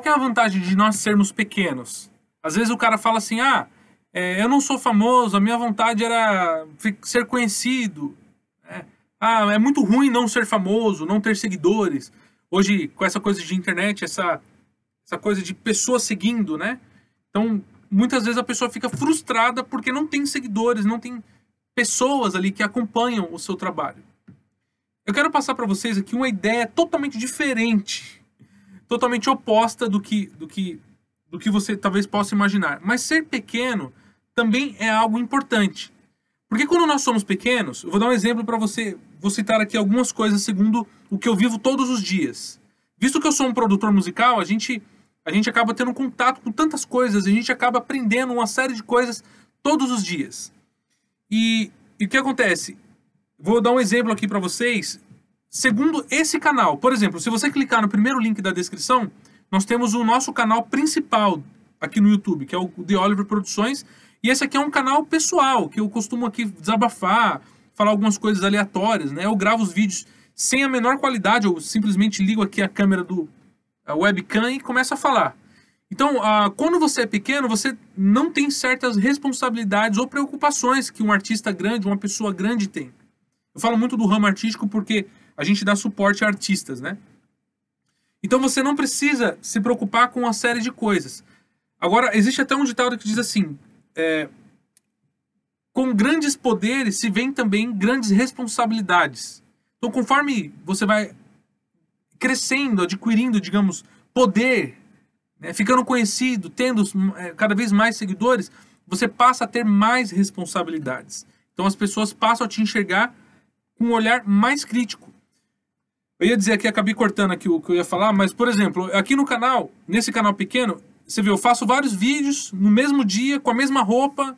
Qual é a vantagem de nós sermos pequenos? Às vezes o cara fala assim: ah, é, eu não sou famoso, a minha vontade era ser conhecido. É, ah, é muito ruim não ser famoso, não ter seguidores. Hoje, com essa coisa de internet, essa, essa coisa de pessoas seguindo, né? Então, muitas vezes a pessoa fica frustrada porque não tem seguidores, não tem pessoas ali que acompanham o seu trabalho. Eu quero passar para vocês aqui uma ideia totalmente diferente totalmente oposta do que, do que, do que você talvez possa imaginar. Mas ser pequeno também é algo importante. Porque quando nós somos pequenos, eu vou dar um exemplo para você, vou citar aqui algumas coisas segundo o que eu vivo todos os dias. Visto que eu sou um produtor musical, a gente a gente acaba tendo contato com tantas coisas, a gente acaba aprendendo uma série de coisas todos os dias. E, e o que acontece? Vou dar um exemplo aqui para vocês segundo esse canal. Por exemplo, se você clicar no primeiro link da descrição, nós temos o nosso canal principal aqui no YouTube, que é o The Oliver Produções. E esse aqui é um canal pessoal, que eu costumo aqui desabafar, falar algumas coisas aleatórias, né? Eu gravo os vídeos sem a menor qualidade, eu simplesmente ligo aqui a câmera do a webcam e começo a falar. Então, ah, quando você é pequeno, você não tem certas responsabilidades ou preocupações que um artista grande, uma pessoa grande tem. Eu falo muito do ramo artístico porque a gente dá suporte a artistas, né? Então você não precisa se preocupar com uma série de coisas. Agora, existe até um ditado que diz assim: é, com grandes poderes se vêm também grandes responsabilidades. Então, conforme você vai crescendo, adquirindo, digamos, poder, né, ficando conhecido, tendo é, cada vez mais seguidores, você passa a ter mais responsabilidades. Então, as pessoas passam a te enxergar com um olhar mais crítico. Eu ia dizer aqui, acabei cortando aqui o que eu ia falar, mas, por exemplo, aqui no canal, nesse canal pequeno, você vê, eu faço vários vídeos no mesmo dia, com a mesma roupa,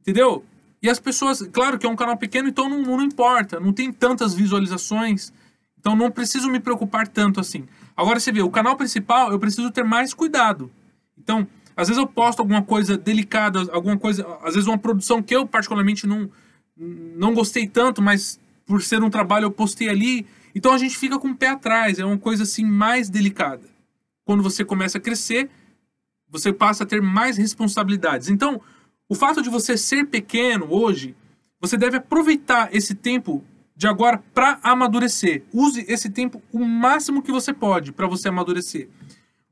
entendeu? E as pessoas, claro que é um canal pequeno, então não, não importa, não tem tantas visualizações, então não preciso me preocupar tanto assim. Agora você vê, o canal principal, eu preciso ter mais cuidado. Então, às vezes eu posto alguma coisa delicada, alguma coisa, às vezes uma produção que eu particularmente não, não gostei tanto, mas por ser um trabalho eu postei ali então a gente fica com o pé atrás, é uma coisa assim mais delicada. Quando você começa a crescer, você passa a ter mais responsabilidades. Então, o fato de você ser pequeno hoje, você deve aproveitar esse tempo de agora para amadurecer. Use esse tempo o máximo que você pode para você amadurecer.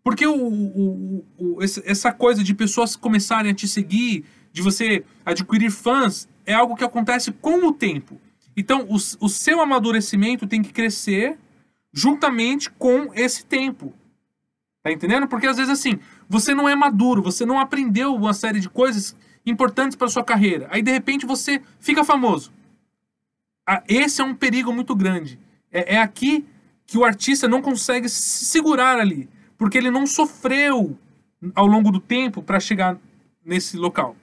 Porque o, o, o, essa coisa de pessoas começarem a te seguir, de você adquirir fãs, é algo que acontece com o tempo. Então, o, o seu amadurecimento tem que crescer juntamente com esse tempo. Tá entendendo? Porque às vezes assim, você não é maduro, você não aprendeu uma série de coisas importantes para sua carreira. Aí de repente você fica famoso. Ah, esse é um perigo muito grande. É, é aqui que o artista não consegue se segurar ali, porque ele não sofreu ao longo do tempo para chegar nesse local.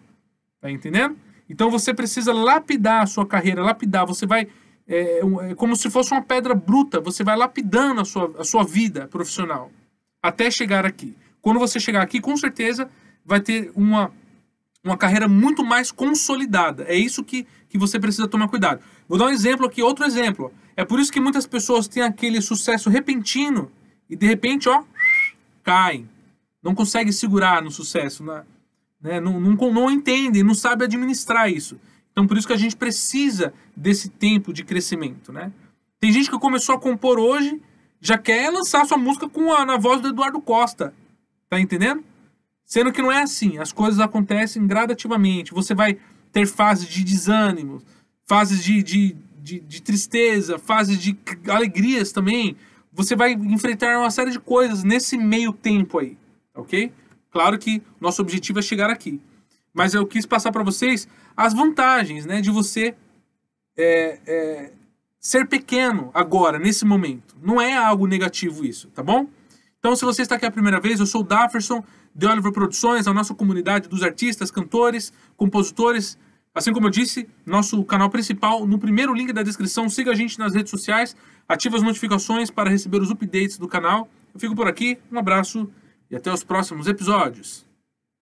Tá entendendo? Então você precisa lapidar a sua carreira, lapidar. Você vai. É, é como se fosse uma pedra bruta, você vai lapidando a sua, a sua vida profissional até chegar aqui. Quando você chegar aqui, com certeza vai ter uma, uma carreira muito mais consolidada. É isso que, que você precisa tomar cuidado. Vou dar um exemplo aqui, outro exemplo. É por isso que muitas pessoas têm aquele sucesso repentino e de repente, ó, caem. Não conseguem segurar no sucesso, na, né? né? não, não, não entendem, não sabem administrar isso. Então, por isso que a gente precisa desse tempo de crescimento, né? Tem gente que começou a compor hoje, já quer lançar sua música com a, na voz do Eduardo Costa. Tá entendendo? Sendo que não é assim. As coisas acontecem gradativamente. Você vai ter fases de desânimo, fases de, de, de, de tristeza, fases de alegrias também. Você vai enfrentar uma série de coisas nesse meio tempo aí, ok? Claro que nosso objetivo é chegar aqui. Mas eu quis passar para vocês as vantagens né, de você é, é, ser pequeno agora, nesse momento. Não é algo negativo isso, tá bom? Então, se você está aqui a primeira vez, eu sou o Dafferson, de Oliver Produções, a nossa comunidade dos artistas, cantores, compositores. Assim como eu disse, nosso canal principal, no primeiro link da descrição, siga a gente nas redes sociais, ative as notificações para receber os updates do canal. Eu fico por aqui, um abraço e até os próximos episódios.